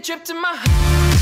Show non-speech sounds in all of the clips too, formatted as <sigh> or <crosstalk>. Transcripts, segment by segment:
take a trip to my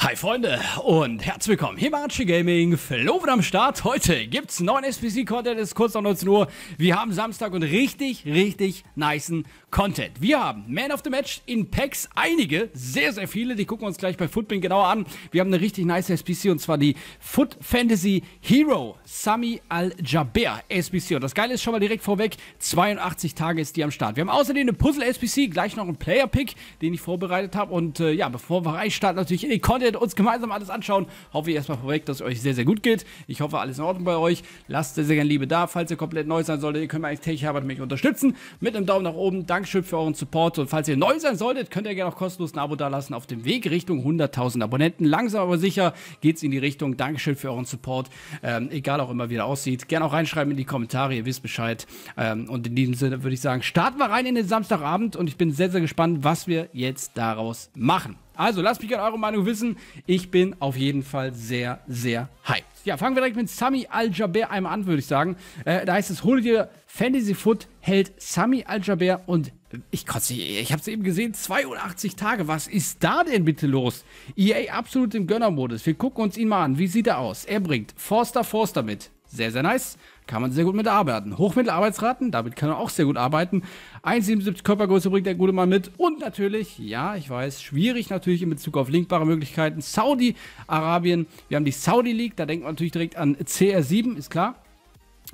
Hi Freunde und herzlich willkommen. Himachi Gaming, wird am Start. Heute gibt es neuen SPC-Content, es ist kurz nach 19 Uhr. Wir haben Samstag und richtig, richtig niceen Content. Wir haben Man of the Match in Packs, einige, sehr, sehr viele, die gucken wir uns gleich bei Footbin genauer an. Wir haben eine richtig nice SPC und zwar die Foot Fantasy Hero Sami Al-Jaber SPC. Und das Geile ist schon mal direkt vorweg, 82 Tage ist die am Start. Wir haben außerdem eine Puzzle-SPC, gleich noch einen Player-Pick, den ich vorbereitet habe. Und äh, ja, bevor wir reinstarten, natürlich in den Content werdet uns gemeinsam alles anschauen. Hoffe ich erstmal vorweg, dass es euch sehr, sehr gut geht. Ich hoffe, alles in Ordnung bei euch. Lasst sehr, sehr gerne Liebe da, falls ihr komplett neu sein solltet. Ihr könnt mir eigentlich täglich Arbeit mich unterstützen. Mit einem Daumen nach oben. Dankeschön für euren Support. Und falls ihr neu sein solltet, könnt ihr gerne auch kostenlos ein Abo dalassen. Auf dem Weg Richtung 100.000 Abonnenten. Langsam aber sicher geht es in die Richtung. Dankeschön für euren Support. Ähm, egal auch immer, wie der aussieht. Gerne auch reinschreiben in die Kommentare. Ihr wisst Bescheid. Ähm, und in diesem Sinne würde ich sagen, starten wir rein in den Samstagabend. Und ich bin sehr, sehr gespannt, was wir jetzt daraus machen. Also lasst mich gerne eure Meinung wissen. Ich bin auf jeden Fall sehr, sehr hyped. Ja, fangen wir direkt mit Sami Al-Jaber einmal an, würde ich sagen. Äh, da heißt es, hol dir Fantasy Foot, hält Sami Al-Jaber und äh, ich kotze, ich habe es eben gesehen, 82 Tage. Was ist da denn bitte los? EA absolut im Gönnermodus. Wir gucken uns ihn mal an. Wie sieht er aus? Er bringt Forster Forster mit. Sehr, sehr nice. Kann man sehr gut mit arbeiten. Hochmittelarbeitsraten, damit kann man auch sehr gut arbeiten. 1,77 Körpergröße bringt der gute Mann mit. Und natürlich, ja, ich weiß, schwierig natürlich in Bezug auf linkbare Möglichkeiten. Saudi-Arabien, wir haben die Saudi League, da denkt man natürlich direkt an CR7, ist klar.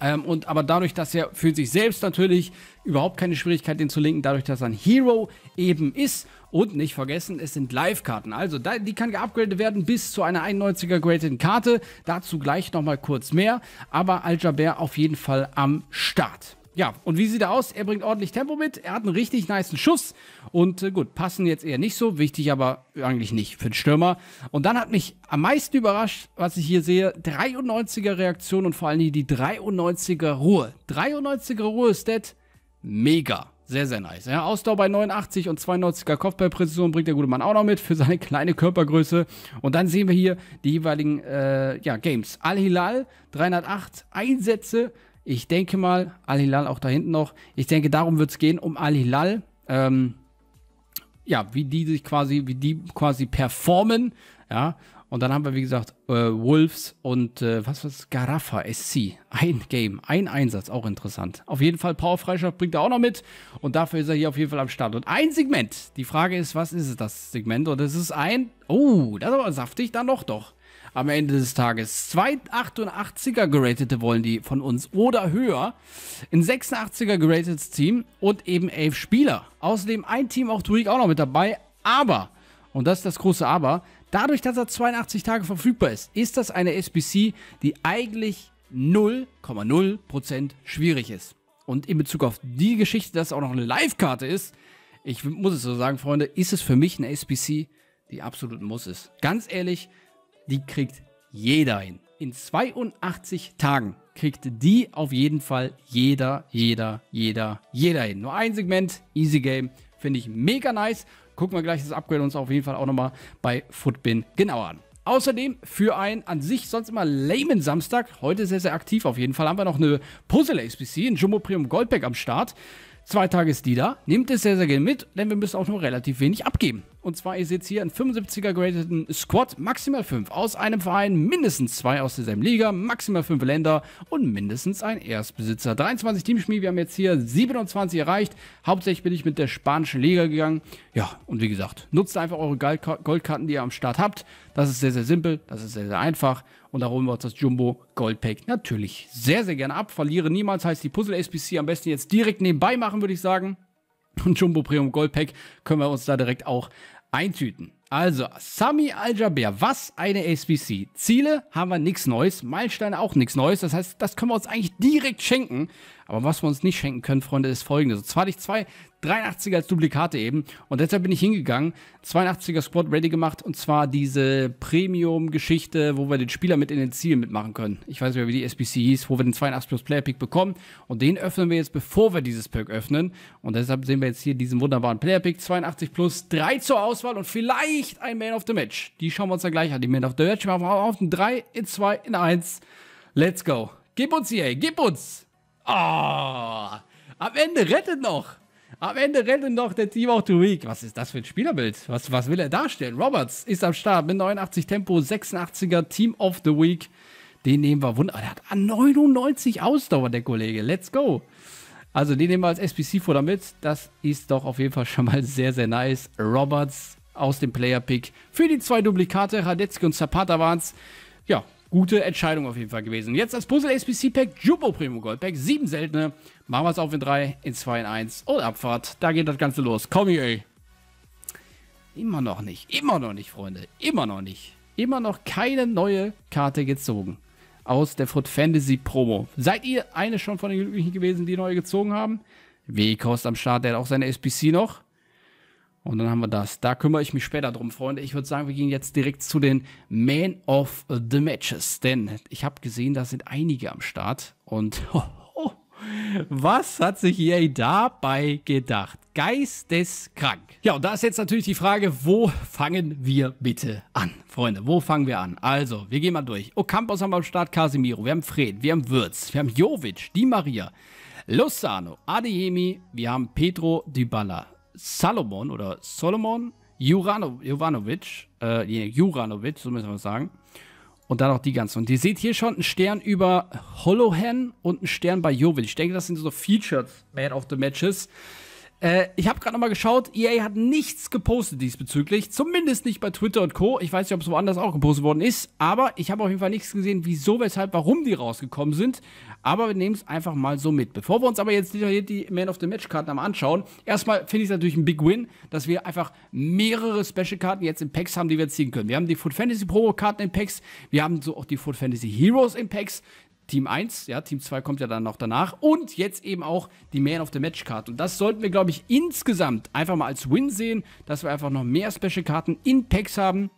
Ähm, und aber dadurch, dass er für sich selbst natürlich überhaupt keine Schwierigkeit, den zu linken, dadurch, dass er ein Hero eben ist. Und nicht vergessen, es sind Live-Karten. Also, da, die kann geupgradet werden bis zu einer 91er graded Karte. Dazu gleich nochmal kurz mehr. Aber Al-Jaber auf jeden Fall am Start. Ja, und wie sieht er aus? Er bringt ordentlich Tempo mit, er hat einen richtig niceen Schuss und äh, gut, passen jetzt eher nicht so, wichtig aber eigentlich nicht für den Stürmer. Und dann hat mich am meisten überrascht, was ich hier sehe, 93er Reaktion und vor allem die 93er Ruhe. 93er Ruhe ist das mega. Sehr, sehr nice. Ja, Ausdauer bei 89 und 92er Kopfballpräzision bringt der gute Mann auch noch mit für seine kleine Körpergröße. Und dann sehen wir hier die jeweiligen äh, ja, Games. Al-Hilal, 308 Einsätze, ich denke mal, Al-Hilal auch da hinten noch. Ich denke, darum wird es gehen, um Al-Hilal. Ähm, ja, wie die sich quasi, wie die quasi performen. Ja, und dann haben wir, wie gesagt, äh, Wolves und äh, was was Garafa SC. Ein Game, ein Einsatz, auch interessant. Auf jeden Fall Power bringt er auch noch mit. Und dafür ist er hier auf jeden Fall am Start. Und ein Segment. Die Frage ist, was ist das Segment? Und es ist ein. Oh, das ist aber saftig, dann noch doch am Ende des Tages. Zwei 88 er geratete wollen die von uns oder höher. Ein 86er geratetes Team und eben elf Spieler. Außerdem ein Team auch Tweak auch noch mit dabei. Aber, und das ist das große Aber, dadurch, dass er 82 Tage verfügbar ist, ist das eine SBC, die eigentlich 0,0% schwierig ist. Und in Bezug auf die Geschichte, dass es auch noch eine Live-Karte ist, ich muss es so sagen, Freunde, ist es für mich eine SBC, die absolut ein Muss ist. Ganz ehrlich, die kriegt jeder hin. In 82 Tagen kriegt die auf jeden Fall jeder, jeder, jeder, jeder hin. Nur ein Segment, Easy Game, finde ich mega nice. Gucken wir gleich das Upgrade uns auf jeden Fall auch nochmal bei Footbin genauer an. Außerdem für einen an sich sonst immer lamen Samstag, heute sehr, sehr aktiv auf jeden Fall, haben wir noch eine Puzzle-SPC, ein Jumbo Premium Goldpack am Start. Zwei Tage ist die da. Nehmt es sehr, sehr gerne mit, denn wir müssen auch nur relativ wenig abgeben. Und zwar, ihr seht hier einen 75er gradeten Squad, maximal 5 aus einem Verein, mindestens 2 aus derselben Liga, maximal 5 Länder und mindestens ein Erstbesitzer. 23 Teamschmied, wir haben jetzt hier 27 erreicht. Hauptsächlich bin ich mit der spanischen Liga gegangen. Ja, und wie gesagt, nutzt einfach eure Goldkarten, die ihr am Start habt. Das ist sehr, sehr simpel, das ist sehr, sehr einfach. Und da holen wir uns das Jumbo Gold Pack natürlich sehr, sehr gerne ab. Verliere niemals heißt die Puzzle SPC am besten jetzt direkt nebenbei machen, würde ich sagen. Und Jumbo Premium Gold Pack können wir uns da direkt auch eintüten. Also, Sami Al-Jaber, was eine SBC. Ziele haben wir nichts Neues, Meilensteine auch nichts Neues. Das heißt, das können wir uns eigentlich direkt schenken. Aber was wir uns nicht schenken können, Freunde, ist folgendes. Und zwar hatte ich zwei 83er als Duplikate eben. Und deshalb bin ich hingegangen, 82er Squad ready gemacht. Und zwar diese Premium-Geschichte, wo wir den Spieler mit in den Zielen mitmachen können. Ich weiß nicht mehr, wie die SBC hieß, wo wir den 82 Plus Player Pick bekommen. Und den öffnen wir jetzt, bevor wir dieses Pack öffnen. Und deshalb sehen wir jetzt hier diesen wunderbaren Player Pick. 82 Plus, 3 zur Auswahl und vielleicht nicht ein Man of the Match. Die schauen wir uns dann gleich an. Die Man of the Match machen wir auf den 3, in 2, in 1. Let's go. Gib uns hier, ey. gib uns. Oh, am Ende rettet noch. Am Ende rettet noch der Team of the Week. Was ist das für ein Spielerbild? Was, was will er darstellen? Roberts ist am Start mit 89 Tempo, 86er Team of the Week. Den nehmen wir wunderbar. Der hat 99 Ausdauer, der Kollege. Let's go. Also den nehmen wir als spc vor damit. Das ist doch auf jeden Fall schon mal sehr, sehr nice. Roberts aus dem Player-Pick für die zwei Duplikate Radetzky und Zapata waren es. Ja, gute Entscheidung auf jeden Fall gewesen. Jetzt das Puzzle SPC Pack Jumbo Primo Gold Pack, sieben seltene. Machen wir es auf in drei, in zwei, in eins und Abfahrt. Da geht das Ganze los. Komm hier, ey. Immer noch nicht, immer noch nicht, Freunde. Immer noch nicht. Immer noch keine neue Karte gezogen. Aus der Foot Fantasy Promo. Seid ihr eine schon von den Glücklichen gewesen, die neue gezogen haben? Wekos am Start, der hat auch seine SPC noch. Und dann haben wir das. Da kümmere ich mich später drum, Freunde. Ich würde sagen, wir gehen jetzt direkt zu den Man of the Matches. Denn ich habe gesehen, da sind einige am Start. Und <laughs> oh, oh, was hat sich EA dabei gedacht? Geisteskrank. Ja, und da ist jetzt natürlich die Frage, wo fangen wir bitte an? Freunde, wo fangen wir an? Also, wir gehen mal durch. Ocampos haben wir am Start, Casemiro, wir haben Fred, wir haben Würz, wir haben Jovic, Di Maria, Lozano, Adeyemi, wir haben Pedro Dybala, Salomon oder Solomon Jurano, Jovanovic, äh, Juranovic, so müssen wir sagen. Und dann noch die ganzen. Und ihr seht hier schon einen Stern über Holohan und einen Stern bei Jovic. Ich denke, das sind so Featured Man of the Matches. Äh, ich habe gerade nochmal geschaut, EA hat nichts gepostet diesbezüglich, zumindest nicht bei Twitter und Co. Ich weiß nicht, ob es woanders auch gepostet worden ist, aber ich habe auf jeden Fall nichts gesehen, wieso, weshalb, warum die rausgekommen sind. Aber wir nehmen es einfach mal so mit. Bevor wir uns aber jetzt detailliert die Man of the Match-Karten einmal anschauen, erstmal finde ich es natürlich ein Big Win, dass wir einfach mehrere Special-Karten jetzt in Packs haben, die wir ziehen können. Wir haben die Food Fantasy Pro-Karten in Packs, wir haben so auch die Food Fantasy Heroes in Packs, Team 1, ja, Team 2 kommt ja dann noch danach und jetzt eben auch die Man of the Match Card und das sollten wir, glaube ich, insgesamt einfach mal als Win sehen, dass wir einfach noch mehr Special Karten in Packs haben,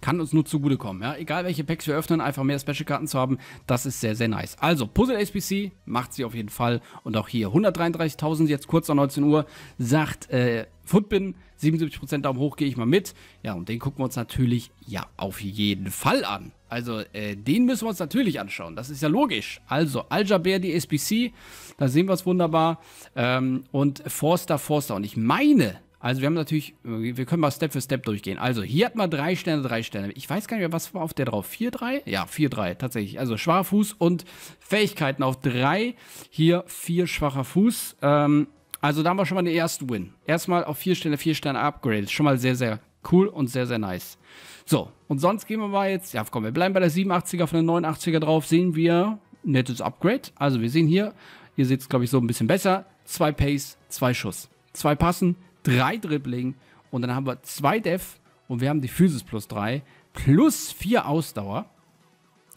kann uns nur zugutekommen, ja, egal welche Packs wir öffnen, einfach mehr Special Karten zu haben, das ist sehr, sehr nice. Also, Puzzle SPC macht sie auf jeden Fall und auch hier 133.000, jetzt kurz nach 19 Uhr, sagt, äh, Footbin, 77% Daumen hoch, gehe ich mal mit. Ja, und den gucken wir uns natürlich ja auf jeden Fall an. Also, äh, den müssen wir uns natürlich anschauen. Das ist ja logisch. Also, Al-Jaber, die SBC, da sehen wir es wunderbar. Ähm, und Forster, Forster. Und ich meine, also wir haben natürlich, äh, wir können mal Step für Step durchgehen. Also, hier hat man drei Sterne, drei Sterne. Ich weiß gar nicht mehr, was war auf der drauf? Vier, drei? Ja, vier, drei, tatsächlich. Also, schwacher Fuß und Fähigkeiten auf drei. Hier vier schwacher Fuß. Ähm, also, da haben wir schon mal den ersten Win. Erstmal auf vier Sterne, vier Sterne Upgrade. Schon mal sehr, sehr cool und sehr, sehr nice. So, und sonst gehen wir mal jetzt, ja komm, wir bleiben bei der 87er von der 89er drauf, sehen wir nettes Upgrade. Also wir sehen hier, ihr seht es glaube ich so ein bisschen besser, zwei Pace, zwei Schuss, zwei Passen, drei Dribbling und dann haben wir zwei Def und wir haben die Physis plus drei plus vier Ausdauer.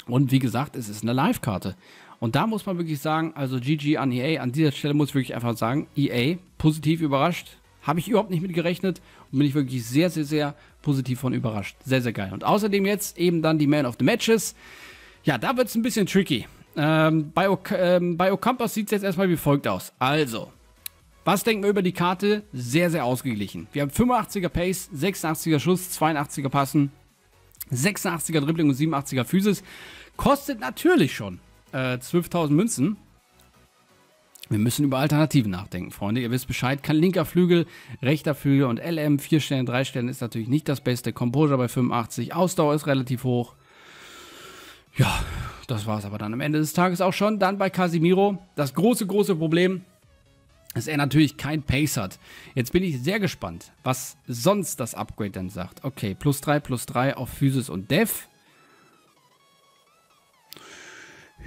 Und wie gesagt, es ist eine Live-Karte. Und da muss man wirklich sagen, also GG an EA, an dieser Stelle muss ich wirklich einfach sagen, EA, positiv überrascht, habe ich überhaupt nicht mit gerechnet und bin ich wirklich sehr, sehr, sehr positiv von überrascht. Sehr, sehr geil. Und außerdem jetzt eben dann die Man of the Matches. Ja, da wird es ein bisschen tricky. Ähm, bei, o ähm, bei Ocampos sieht es jetzt erstmal wie folgt aus. Also, was denken wir über die Karte? Sehr, sehr ausgeglichen. Wir haben 85er Pace, 86er Schuss, 82er Passen, 86er Dribbling und 87er Physis. Kostet natürlich schon äh, 12.000 Münzen. Wir müssen über Alternativen nachdenken, Freunde. Ihr wisst Bescheid. Kein linker Flügel, rechter Flügel und LM. Vier Sterne, drei Sterne ist natürlich nicht das Beste. Composure bei 85. Ausdauer ist relativ hoch. Ja, das war es aber dann am Ende des Tages auch schon. Dann bei Casimiro. Das große, große Problem, dass er natürlich kein Pace hat. Jetzt bin ich sehr gespannt, was sonst das Upgrade dann sagt. Okay, plus 3, plus 3 auf Physis und Dev.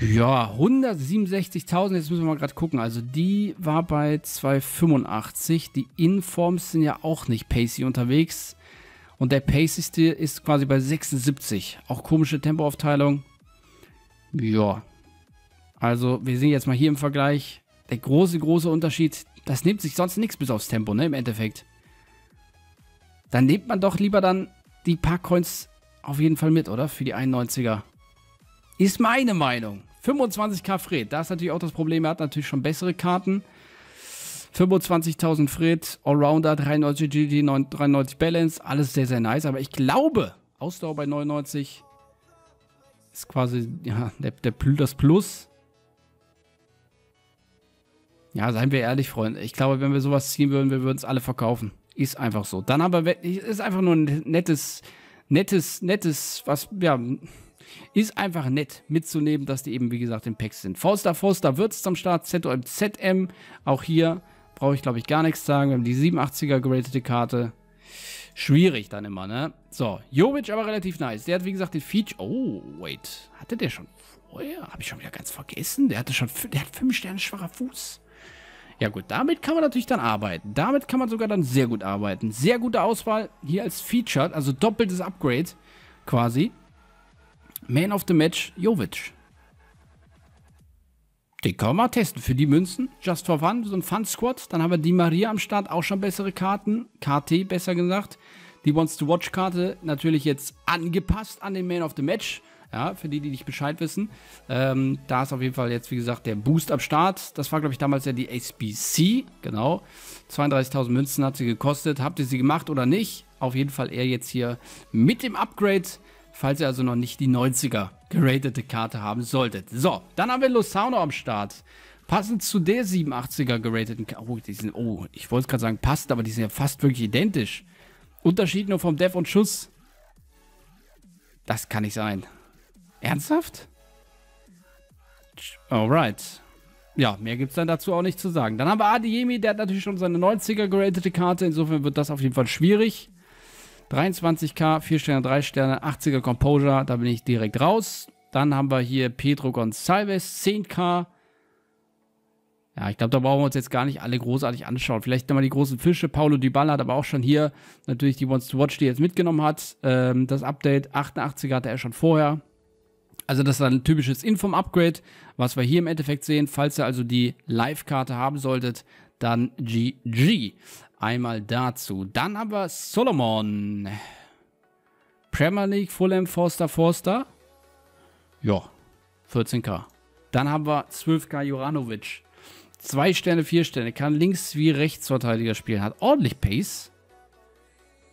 Ja, 167.000, jetzt müssen wir mal gerade gucken. Also die war bei 285. Die Informs sind ja auch nicht pacey unterwegs. Und der paceyste ist quasi bei 76. Auch komische Tempoaufteilung. Ja. Also wir sehen jetzt mal hier im Vergleich. Der große, große Unterschied, das nimmt sich sonst nichts bis aufs Tempo, ne, im Endeffekt. Dann nimmt man doch lieber dann die paar Coins auf jeden Fall mit, oder? Für die 91er. Ist meine Meinung. 25k Fred. Da ist natürlich auch das Problem, er hat natürlich schon bessere Karten. 25.000 Fred, Allrounder, 93 GG, 93 Balance. Alles sehr, sehr nice. Aber ich glaube, Ausdauer bei 99 ist quasi ja, der, der, das Plus. Ja, seien wir ehrlich, Freunde. Ich glaube, wenn wir sowas ziehen würden, wir würden es alle verkaufen. Ist einfach so. Dann aber ist einfach nur ein nettes, nettes, nettes, was, ja, ist einfach nett mitzunehmen, dass die eben, wie gesagt, im Pack sind. Forster, Forster, Würz zum Start, ZOM, ZM. Auch hier brauche ich, glaube ich, gar nichts sagen. Wir haben die 87er geratete Karte. Schwierig dann immer, ne? So, Jovic aber relativ nice. Der hat, wie gesagt, den Feature... Oh, wait. Hatte der schon vorher? Habe ich schon wieder ganz vergessen. Der hatte schon... Der hat 5 Sterne schwacher Fuß. Ja gut, damit kann man natürlich dann arbeiten. Damit kann man sogar dann sehr gut arbeiten. Sehr gute Auswahl hier als Featured, also doppeltes Upgrade quasi. Man of the Match Jovic. Den kann man mal testen. Für die Münzen, just for fun, so ein Fun-Squad. Dann haben wir die Maria am Start, auch schon bessere Karten. KT, besser gesagt. Die Wants to Watch-Karte natürlich jetzt angepasst an den Man of the Match. Ja, für die, die nicht Bescheid wissen. Ähm, da ist auf jeden Fall jetzt, wie gesagt, der Boost am Start. Das war, glaube ich, damals ja die SBC. Genau. 32.000 Münzen hat sie gekostet. Habt ihr sie gemacht oder nicht? Auf jeden Fall eher jetzt hier mit dem Upgrade falls ihr also noch nicht die 90er geratete Karte haben solltet. So, dann haben wir Losano am Start. Passend zu der 87er gerateten Karte. Oh, die sind, oh, ich wollte gerade sagen, passt, aber die sind ja fast wirklich identisch. Unterschied nur vom Dev und Schuss. Das kann nicht sein. Ernsthaft? Alright. Ja, mehr gibt es dann dazu auch nicht zu sagen. Dann haben wir Adiemi, der hat natürlich schon seine 90er geratete Karte. Insofern wird das auf jeden Fall schwierig. 23k, 4 Sterne, 3 Sterne, 80er Composure, da bin ich direkt raus. Dann haben wir hier Pedro Gonçalves, 10k. Ja, ich glaube, da brauchen wir uns jetzt gar nicht alle großartig anschauen. Vielleicht nochmal die großen Fische. Paulo Dybala hat aber auch schon hier natürlich die Wants to Watch, die er jetzt mitgenommen hat. Ähm, das Update 88er hatte er schon vorher. Also das ist ein typisches Inform-Upgrade, was wir hier im Endeffekt sehen. Falls ihr also die Live-Karte haben solltet, dann GG. Einmal dazu. Dann aber Solomon. Premier League, Fulham, Forster, Forster. Ja, 14k. Dann haben wir 12k Juranovic. Zwei Sterne, vier Sterne. Kann links wie Rechtsverteidiger spielen. Hat ordentlich Pace.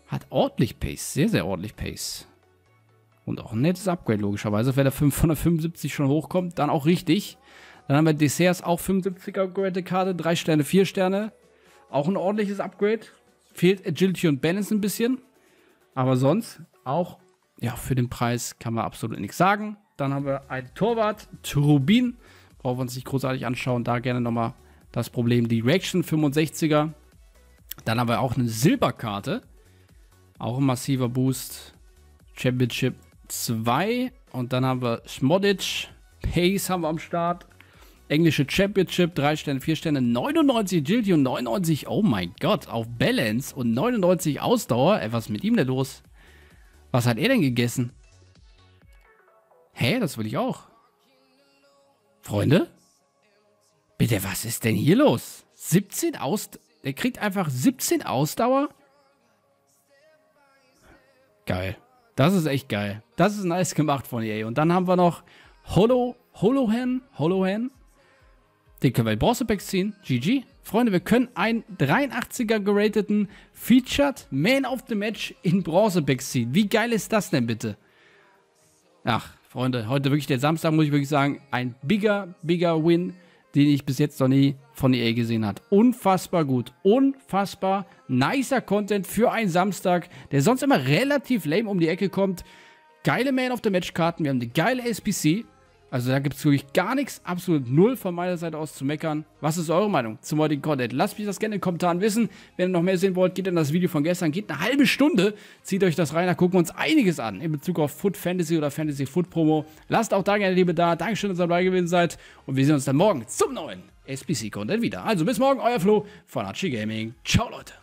Hat ordentlich Pace. Sehr, sehr ordentlich Pace. Und auch ein nettes Upgrade, logischerweise. Wenn er 575 schon hochkommt, dann auch richtig. Dann haben wir Desserts auch 75er upgrade Karte. Drei Sterne, vier Sterne. Auch ein ordentliches Upgrade. Fehlt Agility und Balance ein bisschen. Aber sonst auch, ja, für den Preis kann man absolut nichts sagen. Dann haben wir ein Torwart, Turbin. Brauchen wir uns nicht großartig anschauen. Da gerne nochmal das Problem. Die Reaction 65er. Dann haben wir auch eine Silberkarte. Auch ein massiver Boost. Championship 2. Und dann haben wir Smodic. Pace haben wir am Start. Englische Championship, 3 Sterne, 4 Sterne, 99 Agility und 99, oh mein Gott, auf Balance und 99 Ausdauer. Ey, was ist mit ihm denn los? Was hat er denn gegessen? Hä, das will ich auch. Freunde? Bitte, was ist denn hier los? 17 Ausdauer, Er kriegt einfach 17 Ausdauer? Geil. Das ist echt geil. Das ist nice gemacht von EA. Und dann haben wir noch Holo... Holohan? Holohan? Den können wir in Bronzepacks ziehen. GG. Freunde, wir können einen 83er gerateten Featured Man of the Match in Bronzepacks ziehen. Wie geil ist das denn bitte? Ach, Freunde, heute wirklich der Samstag, muss ich wirklich sagen, ein bigger, bigger Win, den ich bis jetzt noch nie von EA gesehen hat. Unfassbar gut. Unfassbar nicer Content für einen Samstag, der sonst immer relativ lame um die Ecke kommt. Geile Man of the Match Karten, wir haben eine geile SPC. Also da gibt es wirklich gar nichts, absolut null von meiner Seite aus zu meckern. Was ist eure Meinung zum heutigen Content? Lasst mich das gerne in den Kommentaren wissen. Wenn ihr noch mehr sehen wollt, geht in das Video von gestern, geht eine halbe Stunde, zieht euch das rein, da gucken wir uns einiges an in Bezug auf Food Fantasy oder Fantasy Food Promo. Lasst auch da gerne Liebe da. Dankeschön, dass ihr dabei gewesen seid und wir sehen uns dann morgen zum neuen SBC Content wieder. Also bis morgen, euer Flo von Archie Gaming. Ciao Leute.